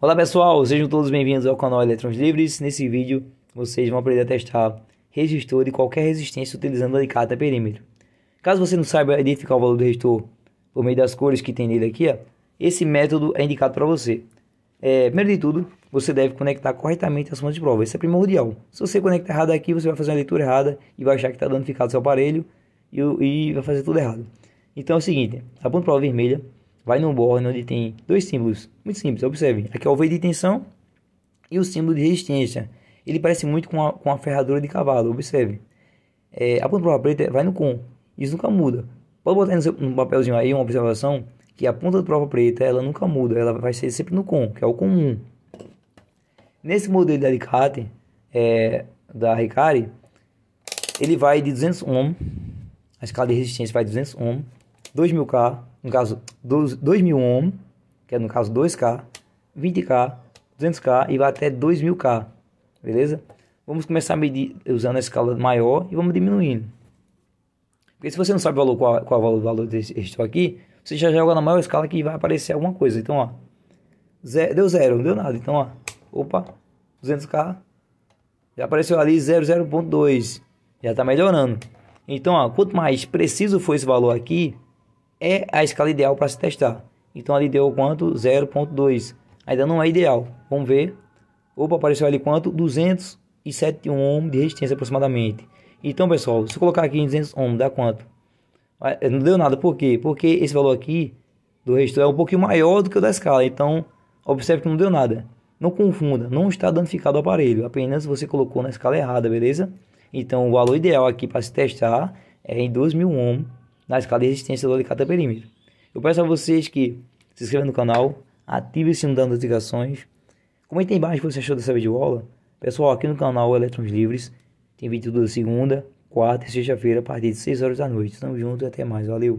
Olá pessoal, sejam todos bem-vindos ao canal Eletrons Livres. Nesse vídeo vocês vão aprender a testar resistor de qualquer resistência utilizando o alicate a perímetro. Caso você não saiba identificar o valor do resistor por meio das cores que tem nele aqui, ó, esse método é indicado para você. É, primeiro de tudo, você deve conectar corretamente as fontes de prova, isso é primordial. Se você conectar errado aqui, você vai fazer uma leitura errada e vai achar que está danificado seu aparelho e, e vai fazer tudo errado. Então é o seguinte, a ponta de prova vermelha vai no borne onde tem dois símbolos, muito simples, observe. Aqui é o V de tensão e o símbolo de resistência. Ele parece muito com a, com a ferradura de cavalo, observe. É, a ponta do preta vai no com, isso nunca muda. Pode botar no, seu, no papelzinho aí uma observação que a ponta do prova preta ela nunca muda, ela vai ser sempre no com, que é o comum. Nesse modelo da Alicate, é, da Ricari, ele vai de 200 ohm, a escala de resistência vai de 200 ohm, 2000K, no caso 2.000 2 mil ohm, que é no caso 2K, 20K, 200K e vai até 2000K, beleza? Vamos começar a medir usando a escala maior e vamos diminuindo. Porque se você não sabe o valor, qual, qual é o valor desse aqui, você já joga na maior escala que vai aparecer alguma coisa. Então, ó, deu zero, não deu nada. Então, ó, opa, 200K, já apareceu ali 00.2, já está melhorando. Então, ó, quanto mais preciso for esse valor aqui, é a escala ideal para se testar. Então ali deu quanto? 0.2. Ainda não é ideal. Vamos ver. Opa, apareceu ali quanto? 207 ohm de resistência aproximadamente. Então, pessoal, se eu colocar aqui em 200 ohm, dá quanto? Ah, eh, não deu nada. Por quê? Porque esse valor aqui do resistor é um pouquinho maior do que o da escala. Então, observe que não deu nada. Não confunda, não está danificado o aparelho. Apenas você colocou na escala errada, beleza? Então, o valor ideal aqui para se testar é em 2000 ohm na escala de resistência do alicate perímetro. Eu peço a vocês que se inscrevam no canal, ativem o sininho das notificações, comentem embaixo o que você achou dessa videoaula. Pessoal, aqui no canal Eletrons Livres tem vídeo toda segunda, quarta e sexta-feira a partir de 6 horas da noite. Tamo junto e até mais. Valeu!